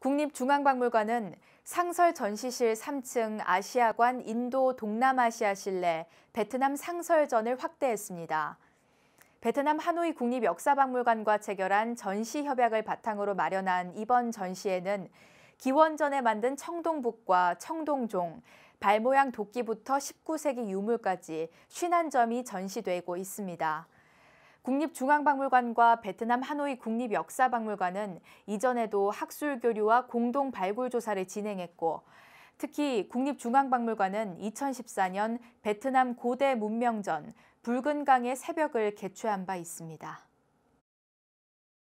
국립중앙박물관은 상설 전시실 3층 아시아관 인도 동남아시아 실내 베트남 상설전을 확대했습니다. 베트남 하노이 국립역사박물관과 체결한 전시 협약을 바탕으로 마련한 이번 전시에는 기원전에 만든 청동북과 청동종, 발모양 도끼부터 19세기 유물까지 51점이 전시되고 있습니다. 국립중앙박물관과 베트남 하노이 국립역사박물관은 이전에도 학술 교류와 공동 발굴 조사를 진행했고 특히 국립중앙박물관은 2014년 베트남 고대 문명전 붉은 강의 새벽을 개최한 바 있습니다.